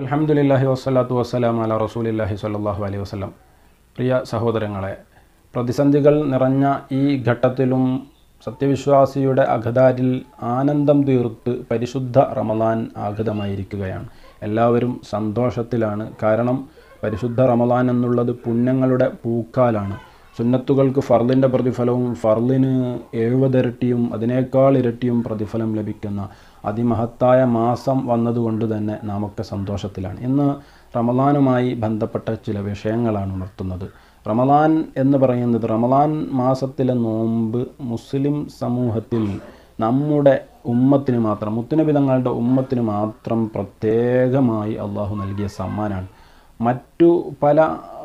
അലഹമുല്ലാഹി വസ്സലാത്തു വസ്സലാം അല റസൂലില്ലാഹി സ്വല്ലാഹു അലൈഹി വസ്ലം പ്രിയ സഹോദരങ്ങളെ പ്രതിസന്ധികൾ നിറഞ്ഞ ഈ ഘട്ടത്തിലും സത്യവിശ്വാസിയുടെ അഗതാരിൽ ആനന്ദം തീർത്ത് പരിശുദ്ധ റമദാൻ ആഗതമായിരിക്കുകയാണ് എല്ലാവരും സന്തോഷത്തിലാണ് കാരണം പരിശുദ്ധ റമദാൻ എന്നുള്ളത് പുണ്യങ്ങളുടെ പൂക്കാലാണ് സുന്നത്തുകൾക്ക് ഫർലിൻ്റെ പ്രതിഫലവും ഫർലിന് എഴുപതിരട്ടിയും അതിനേക്കാൾ ഇരട്ടിയും പ്രതിഫലം ലഭിക്കുന്ന അതിമഹത്തായ മാസം വന്നതുകൊണ്ട് തന്നെ നാമൊക്കെ സന്തോഷത്തിലാണ് ഇന്ന് റമദാനുമായി ബന്ധപ്പെട്ട ചില വിഷയങ്ങളാണ് ഉണർത്തുന്നത് റമദാൻ എന്ന് പറയുന്നത് റമദാൻ മാസത്തിലെ നോമ്പ് മുസ്ലിം സമൂഹത്തിൽ നമ്മുടെ ഉമ്മത്തിന് മാത്രം മുത്തുനബിതങ്ങളുടെ ഉമ്മത്തിന് മാത്രം പ്രത്യേകമായി അള്ളാഹു നൽകിയ സമ്മാനാണ് മറ്റു പല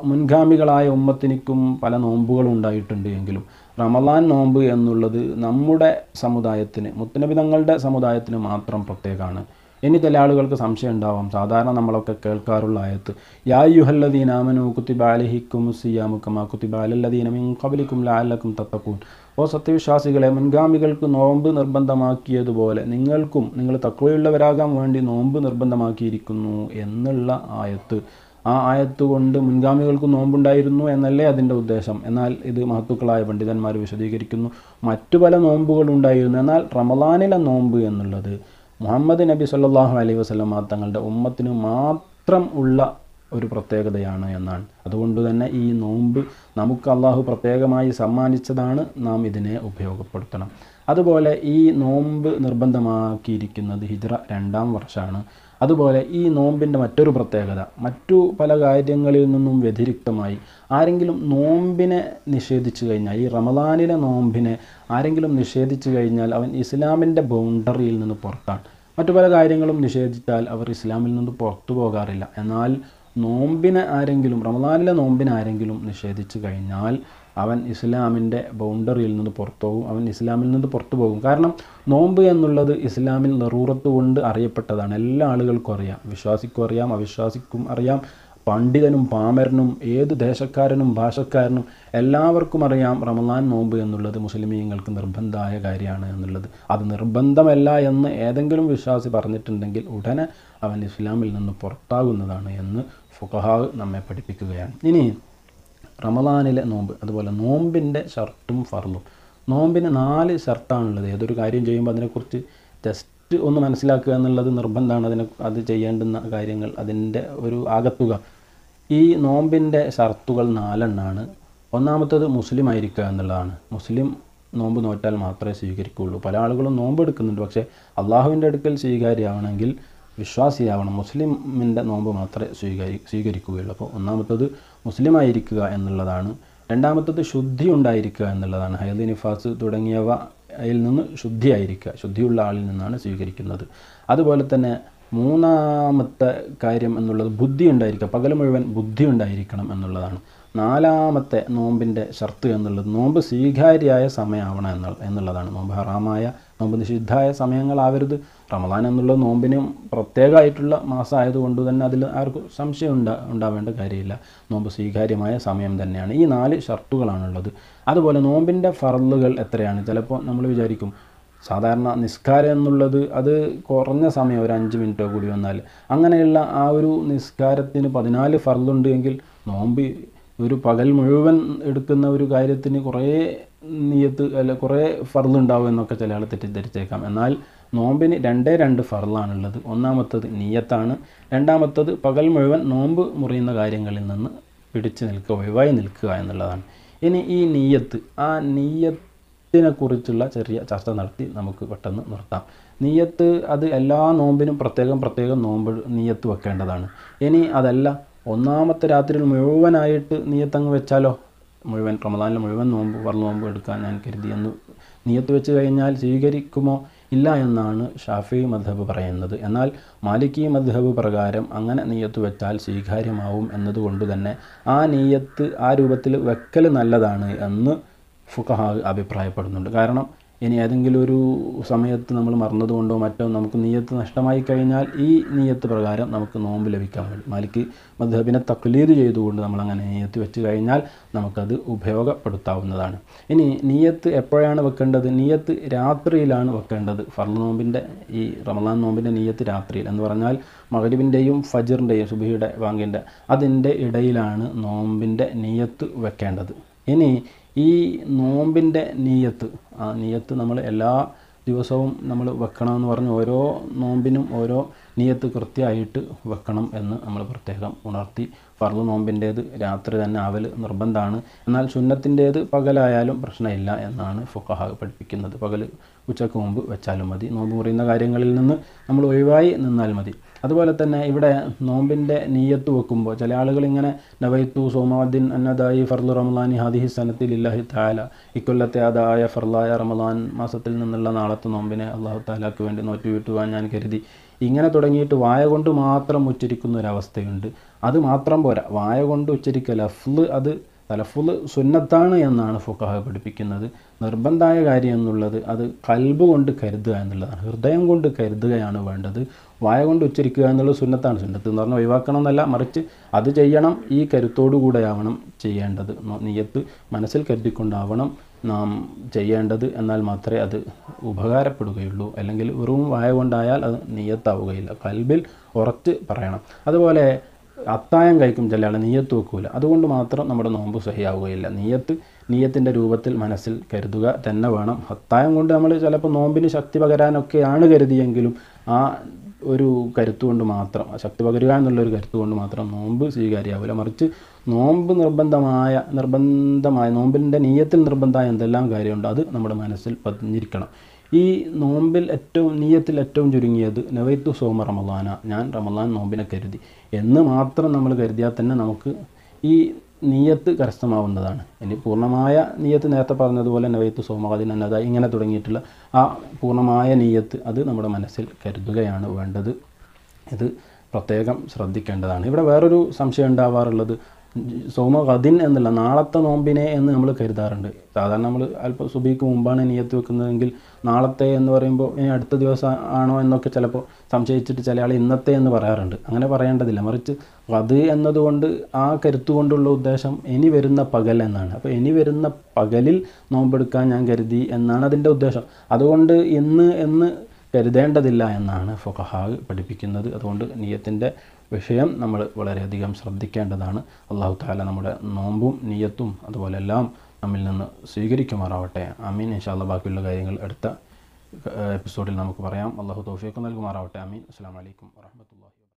മുൻഗാമികളായ ഉമ്മത്തിനിക്കും പല നോമ്പുകളും ഉണ്ടായിട്ടുണ്ട് എങ്കിലും റമലാൻ നോമ്പ് എന്നുള്ളത് നമ്മുടെ സമുദായത്തിന് മുത്തനബിതങ്ങളുടെ സമുദായത്തിന് മാത്രം പ്രത്യേകമാണ് ഇനി ചില ആളുകൾക്ക് സംശയം ഉണ്ടാവാം സാധാരണ നമ്മളൊക്കെ കേൾക്കാറുള്ള ആയത്ത് യാ യുഹല്ലദീനാമനു കുത്തിബാലിഹിക്കും സിയാമുക്കമാ കുത്തിബാലല്ലദീനമിൻ കബലിക്കും ലാലക്കും തത്തക്കൂൻ ഓ സത്യവിശ്വാസികളെ മുൻഗാമികൾക്ക് നോമ്പ് നിർബന്ധമാക്കിയതുപോലെ നിങ്ങൾക്കും നിങ്ങൾ തക്കുവയുള്ളവരാകാൻ വേണ്ടി നോമ്പ് നിർബന്ധമാക്കിയിരിക്കുന്നു എന്നുള്ള ആയത്ത് ആ ആയത്തുകൊണ്ട് മുൻഗാമികൾക്ക് നോമ്പുണ്ടായിരുന്നു എന്നല്ലേ അതിൻ്റെ ഉദ്ദേശം എന്നാൽ ഇത് മഹത്തുക്കളായ പണ്ഡിതന്മാർ വിശദീകരിക്കുന്നു മറ്റു പല നോമ്പുകളുണ്ടായിരുന്നു എന്നാൽ റമദാനിലെ നോമ്പ് എന്നുള്ളത് മുഹമ്മദ് നബി സല്ലാഹു അലൈഹി വസ്ലമ തങ്ങളുടെ ഉമ്മത്തിന് മാത്രം ഉള്ള ഒരു പ്രത്യേകതയാണ് എന്നാണ് അതുകൊണ്ട് തന്നെ ഈ നോമ്പ് നമുക്ക് അള്ളാഹു പ്രത്യേകമായി സമ്മാനിച്ചതാണ് നാം ഇതിനെ ഉപയോഗപ്പെടുത്തണം അതുപോലെ ഈ നോമ്പ് നിർബന്ധമാക്കിയിരിക്കുന്നത് ഹിജ്ര രണ്ടാം വർഷമാണ് അതുപോലെ ഈ നോമ്പിൻ്റെ മറ്റൊരു പ്രത്യേകത മറ്റു പല കാര്യങ്ങളിൽ നിന്നും വ്യതിരിക്തമായി ആരെങ്കിലും നോമ്പിനെ നിഷേധിച്ചു കഴിഞ്ഞാൽ ഈ റമദാനിലെ നോമ്പിനെ ആരെങ്കിലും നിഷേധിച്ചു കഴിഞ്ഞാൽ അവൻ ഇസ്ലാമിൻ്റെ ബൗണ്ടറിയിൽ നിന്ന് പുറത്താണ് മറ്റു പല കാര്യങ്ങളും നിഷേധിച്ചാൽ അവർ ഇസ്ലാമിൽ നിന്ന് പുറത്തു പോകാറില്ല എന്നാൽ നോമ്പിനെ ആരെങ്കിലും റമദാനിലെ നോമ്പിനെ ആരെങ്കിലും നിഷേധിച്ചു കഴിഞ്ഞാൽ അവൻ ഇസ്ലാമിൻ്റെ ബൗണ്ടറിയിൽ നിന്ന് പുറത്തുപോകും അവൻ ഇസ്ലാമിൽ നിന്ന് പുറത്തു പോകും കാരണം നോമ്പ് എന്നുള്ളത് ഇസ്ലാമിൽ നെറൂറത്ത് കൊണ്ട് അറിയപ്പെട്ടതാണ് എല്ലാ ആളുകൾക്കും അറിയാം വിശ്വാസിക്കും അറിയാം അവിശ്വാസിക്കും അറിയാം പണ്ഡിതനും പാമരനും ഏത് ദേശക്കാരനും ഭാഷക്കാരനും എല്ലാവർക്കും അറിയാം റമദാൻ നോമ്പ് എന്നുള്ളത് മുസ്ലിമീങ്ങൾക്ക് നിർബന്ധമായ കാര്യമാണ് എന്നുള്ളത് അത് നിർബന്ധമല്ല എന്ന് ഏതെങ്കിലും വിശ്വാസി പറഞ്ഞിട്ടുണ്ടെങ്കിൽ ഉടനെ അവൻ ഇസ്ലാമിൽ നിന്ന് പുറത്താകുന്നതാണ് എന്ന് ഫുഖഹാവ് നമ്മെ പഠിപ്പിക്കുകയാണ് ഇനി റമദാനിലെ നോമ്പ് അതുപോലെ നോമ്പിൻ്റെ ഷർട്ടും ഫർളും നോമ്പിന് നാല് ഷർട്ടാണുള്ളത് ഏതൊരു കാര്യം ചെയ്യുമ്പോൾ അതിനെക്കുറിച്ച് ജസ്റ്റ് ഒന്ന് മനസ്സിലാക്കുക എന്നുള്ളത് നിർബന്ധമാണ് അതിനെ അത് ചെയ്യേണ്ടുന്ന കാര്യങ്ങൾ അതിൻ്റെ ഒരു ആകത്തുക ഈ നോമ്പിൻ്റെ ഷർത്തുകൾ നാലെണ്ണാണ് ഒന്നാമത്തത് മുസ്ലിം ആയിരിക്കുക എന്നുള്ളതാണ് മുസ്ലിം നോമ്പ് നോറ്റാൽ മാത്രമേ സ്വീകരിക്കുകയുള്ളൂ പല ആളുകളും നോമ്പ് എടുക്കുന്നുണ്ട് പക്ഷേ അള്ളാഹുവിൻ്റെ അടുക്കൽ സ്വീകാര്യമാണെങ്കിൽ വിശ്വാസിയാവണം മുസ്ലിമിൻ്റെ നോമ്പ് മാത്രമേ സ്വീകരി സ്വീകരിക്കുകയുള്ളൂ അപ്പോൾ ഒന്നാമത്തത് മുസ്ലിമായിരിക്കുക എന്നുള്ളതാണ് രണ്ടാമത്തത് ശുദ്ധി ഉണ്ടായിരിക്കുക എന്നുള്ളതാണ് ഹൈദ് നിഫാസ് തുടങ്ങിയവ അതിൽ നിന്ന് ശുദ്ധിയായിരിക്കുക ശുദ്ധിയുള്ള ആളിൽ നിന്നാണ് സ്വീകരിക്കുന്നത് അതുപോലെ തന്നെ മൂന്നാമത്തെ കാര്യം എന്നുള്ളത് ബുദ്ധി ഉണ്ടായിരിക്കുക പകൽ മുഴുവൻ ബുദ്ധി ഉണ്ടായിരിക്കണം എന്നുള്ളതാണ് നാലാമത്തെ നോമ്പിൻ്റെ ഷർത്ത് എന്നുള്ളത് നോമ്പ് സ്വീകാര്യായ സമയമാവണം എന്നുള്ള എന്നുള്ളതാണ് നോമ്പ് ഹറാമായ നോമ്പ് നിഷിദ്ധായ സമയങ്ങളാവരുത് റമദാൻ എന്നുള്ള നോമ്പിനും പ്രത്യേകമായിട്ടുള്ള മാസമായതുകൊണ്ട് തന്നെ അതിൽ ആർക്കും സംശയം ഉണ്ടാ ഉണ്ടാവേണ്ട കാര്യമില്ല നോമ്പ് സ്വീകാര്യമായ സമയം തന്നെയാണ് ഈ നാല് ഷർട്ടുകളാണുള്ളത് അതുപോലെ നോമ്പിൻ്റെ ഫറലുകൾ എത്രയാണ് ചിലപ്പോൾ നമ്മൾ വിചാരിക്കും സാധാരണ നിസ്കാരം എന്നുള്ളത് അത് കുറഞ്ഞ സമയം ഒരു അഞ്ച് മിനിറ്റോ കൂടി വന്നാൽ അങ്ങനെയുള്ള ആ ഒരു നിസ്കാരത്തിന് പതിനാല് ഫറലുണ്ട് എങ്കിൽ നോമ്പ് ഒരു പകൽ മുഴുവൻ എടുക്കുന്ന ഒരു കാര്യത്തിന് കുറേ നീയത്ത് അല്ല കുറേ ഫർളുണ്ടാവും എന്നൊക്കെ ചില ആൾ തെറ്റിദ്ധരിച്ചേക്കാം എന്നാൽ നോമ്പിന് രണ്ടേ രണ്ട് ഫർളാണുള്ളത് ഒന്നാമത്തത് നീയത്താണ് രണ്ടാമത്തത് പകൽ മുഴുവൻ നോമ്പ് മുറിയുന്ന കാര്യങ്ങളിൽ നിന്ന് പിടിച്ചു നിൽക്കുക ഒഴിവായി നിൽക്കുക എന്നുള്ളതാണ് ഇനി ഈ നീയത്ത് ആ നീയത്തിനെക്കുറിച്ചുള്ള ചെറിയ ചർച്ച നടത്തി നമുക്ക് പെട്ടെന്ന് നിർത്താം നീയത്ത് അത് എല്ലാ നോമ്പിനും പ്രത്യേകം പ്രത്യേകം നോമ്പ് നീയത്ത് വെക്കേണ്ടതാണ് ഇനി അതല്ല ഒന്നാമത്തെ രാത്രിയിൽ മുഴുവനായിട്ട് നീയത്തങ്ങ് വെച്ചാലോ മുഴുവൻ റമദാനിൽ മുഴുവൻ നോമ്പ് വറു നോമ്പ് എടുക്കാൻ ഞാൻ കരുതി എന്ന് നീയത്ത് വെച്ച് കഴിഞ്ഞാൽ സ്വീകരിക്കുമോ ഇല്ല എന്നാണ് ഷാഫി മദ്ഹബ് പറയുന്നത് എന്നാൽ മാലിക്കി മദ്ഹബ് പ്രകാരം അങ്ങനെ നീയത്ത് വെച്ചാൽ സ്വീകാര്യമാവും എന്നതുകൊണ്ട് തന്നെ ആ നീയത്ത് ആ രൂപത്തിൽ വെക്കൽ നല്ലതാണ് എന്ന് ഫുഖഹാ അഭിപ്രായപ്പെടുന്നുണ്ട് കാരണം ഇനി ഏതെങ്കിലും ഒരു സമയത്ത് നമ്മൾ മറന്നതുകൊണ്ടോ മറ്റോ നമുക്ക് നീയത്ത് നഷ്ടമായി കഴിഞ്ഞാൽ ഈ നീയത്ത് പ്രകാരം നമുക്ക് നോമ്പ് ലഭിക്കാൻ വേണ്ടി മാലിക്ക് മദ്ഹബിനെ തക്ലീദ് ചെയ്തുകൊണ്ട് നമ്മൾ അങ്ങനെ നീയത്ത് വെച്ച് കഴിഞ്ഞാൽ നമുക്കത് ഉപയോഗപ്പെടുത്താവുന്നതാണ് ഇനി നീയത്ത് എപ്പോഴാണ് വെക്കേണ്ടത് നീയത്ത് രാത്രിയിലാണ് വെക്കേണ്ടത് ഫർള് നോമ്പിൻ്റെ ഈ റമദാൻ നോമ്പിൻ്റെ നീയത്ത് രാത്രിയിൽ എന്ന് പറഞ്ഞാൽ മകരുവിൻ്റെയും ഫജറിൻ്റെയും സുബിയുടെ വാങ്ങിൻ്റെ അതിൻ്റെ ഇടയിലാണ് നോമ്പിൻ്റെ നീയത്ത് വെക്കേണ്ടത് ഇനി ഈ നോമ്പിൻ്റെ നീയത്ത് ആ നീയത്ത് നമ്മൾ എല്ലാ ദിവസവും നമ്മൾ വെക്കണമെന്ന് പറഞ്ഞ് ഓരോ നോമ്പിനും ഓരോ നീയത്ത് കൃത്യമായിട്ട് വെക്കണം എന്ന് നമ്മൾ പ്രത്യേകം ഉണർത്തി ഫർദ് നോമ്പിൻ്റേത് രാത്രി തന്നെ ആവൽ നിർബന്ധമാണ് എന്നാൽ ചുന്നത്തിൻ്റേത് പകലായാലും പ്രശ്നമില്ല എന്നാണ് ഫുക്കഹ പഠിപ്പിക്കുന്നത് പകൽ ഉച്ചയ്ക്ക് മുമ്പ് വെച്ചാലും മതി നോമ്പ് മുറിയുന്ന കാര്യങ്ങളിൽ നിന്ന് നമ്മൾ ഒഴിവായി നിന്നാൽ മതി അതുപോലെ തന്നെ ഇവിടെ നോമ്പിൻ്റെ നീയത്ത് വെക്കുമ്പോൾ ചില ആളുകൾ ഇങ്ങനെ നവൈത്തു സോമാദ്ദീൻ അന്നദായി ഫർദു റമലാൻ ഹദിഹി സനത്തിൽ ഇല്ലാഹി താല ഇക്കൊല്ലത്തെ അതായ ഫർലായ റമലാൻ മാസത്തിൽ നിന്നുള്ള നാളത്തെ നോമ്പിനെ അള്ളാഹു താലാക്ക് വേണ്ടി നോറ്റു വീട്ടുവാൻ ഞാൻ കരുതി ഇങ്ങനെ തുടങ്ങിയിട്ട് വായ കൊണ്ട് മാത്രം ഉച്ചരിക്കുന്ന ഒരവസ്ഥയുണ്ട് അത് മാത്രം പോരാ വായ കൊണ്ട് ഉച്ചരിക്കല അഫ്ല് അത് തലഫുൽ സുന്നത്താണ് എന്നാണ് ഫുക്കാഹ പഠിപ്പിക്കുന്നത് നിർബന്ധമായ കാര്യം എന്നുള്ളത് അത് കൽബ് കൊണ്ട് കരുതുക എന്നുള്ളതാണ് ഹൃദയം കൊണ്ട് കരുതുകയാണ് വേണ്ടത് വായ കൊണ്ട് ഉച്ചരിക്കുക എന്നുള്ളത് സുന്നത്താണ് സുന്നത്ത് എന്ന് പറഞ്ഞാൽ ഒഴിവാക്കണം എന്നല്ല മറിച്ച് അത് ചെയ്യണം ഈ കരുത്തോടുകൂടെയാവണം ചെയ്യേണ്ടത് നീയത്ത് മനസ്സിൽ കരുതിക്കൊണ്ടാവണം നാം ചെയ്യേണ്ടത് എന്നാൽ മാത്രമേ അത് ഉപകാരപ്പെടുകയുള്ളൂ അല്ലെങ്കിൽ വെറും വായ കൊണ്ടായാൽ അത് നീയത്താവുകയില്ല കൽബിൽ ഉറച്ച് പറയണം അതുപോലെ അത്തായം കഴിക്കും ചിലയാൾ നീയത്ത് വെക്കൂല അതുകൊണ്ട് മാത്രം നമ്മുടെ നോമ്പ് സഹിയാവുകയില്ല നീയത്ത് നീയത്തിൻ്റെ രൂപത്തിൽ മനസ്സിൽ കരുതുക തന്നെ വേണം അത്തായം കൊണ്ട് നമ്മൾ ചിലപ്പോൾ നോമ്പിന് ശക്തി പകരാനൊക്കെയാണ് കരുതിയെങ്കിലും ആ ഒരു കരുത്തുകൊണ്ട് മാത്രം ശക്തി പകരുക എന്നുള്ളൊരു കരുത്തുകൊണ്ട് മാത്രം നോമ്പ് സ്വീകാര്യാവില്ല മറിച്ച് നോമ്പ് നിർബന്ധമായ നിർബന്ധമായ നോമ്പിൻ്റെ നീയത്തിൽ നിർബന്ധമായ എന്തെല്ലാം കാര്യമുണ്ട് അത് നമ്മുടെ മനസ്സിൽ പതിഞ്ഞിരിക്കണം ഈ നോമ്പിൽ ഏറ്റവും നീയത്തിൽ ഏറ്റവും ചുരുങ്ങിയത് നവൈത്തു സോമ റമദാന ഞാൻ റമദാൻ നോമ്പിനെ കരുതി എന്ന് മാത്രം നമ്മൾ കരുതിയാൽ തന്നെ നമുക്ക് ഈ നീയത്ത് കരസ്ഥമാവുന്നതാണ് ഇനി പൂർണ്ണമായ നീയത്ത് നേരത്തെ പറഞ്ഞതുപോലെ നവൈത്തു സോമാദിൻ അന്നത ഇങ്ങനെ തുടങ്ങിയിട്ടുള്ള ആ പൂർണ്ണമായ നീയത്ത് അത് നമ്മുടെ മനസ്സിൽ കരുതുകയാണ് വേണ്ടത് ഇത് പ്രത്യേകം ശ്രദ്ധിക്കേണ്ടതാണ് ഇവിടെ വേറൊരു സംശയം ഉണ്ടാവാറുള്ളത് സോമ ഖദിൻ എന്നല്ല നാളത്തെ നോമ്പിനെ എന്ന് നമ്മൾ കരുതാറുണ്ട് സാധാരണ നമ്മൾ അല്പം സുബിക്ക് മുമ്പാണ് നിയത്ത് വെക്കുന്നതെങ്കിൽ നാളത്തെ എന്ന് പറയുമ്പോൾ ഇനി അടുത്ത ദിവസം ആണോ എന്നൊക്കെ ചിലപ്പോൾ സംശയിച്ചിട്ട് ചില ആൾ ഇന്നത്തെ എന്ന് പറയാറുണ്ട് അങ്ങനെ പറയേണ്ടതില്ല മറിച്ച് ഖദ് എന്നതുകൊണ്ട് ആ കരുത്തുകൊണ്ടുള്ള ഉദ്ദേശം ഇനി വരുന്ന പകൽ എന്നാണ് അപ്പോൾ ഇനി വരുന്ന പകലിൽ നോമ്പെടുക്കാൻ ഞാൻ കരുതി എന്നാണ് അതിൻ്റെ ഉദ്ദേശം അതുകൊണ്ട് ഇന്ന് എന്ന് കരുതേണ്ടതില്ല എന്നാണ് ഫൊഹ പഠിപ്പിക്കുന്നത് അതുകൊണ്ട് നീയത്തിൻ്റെ വിഷയം നമ്മൾ വളരെയധികം ശ്രദ്ധിക്കേണ്ടതാണ് അള്ളാഹു താല നമ്മുടെ നോമ്പും നീയത്തും അതുപോലെ എല്ലാം നമ്മിൽ നിന്ന് സ്വീകരിക്കുമാറാവട്ടെ അമീൻ ഇൻഷാല്ല ബാക്കിയുള്ള കാര്യങ്ങൾ അടുത്ത എപ്പിസോഡിൽ നമുക്ക് പറയാം അള്ളാഹു തോഫിയൊക്കെ നൽകുമാറാവട്ടെ അമീൻ അസ്സാം വലൈക്കും വാഹമത്തല്ലാ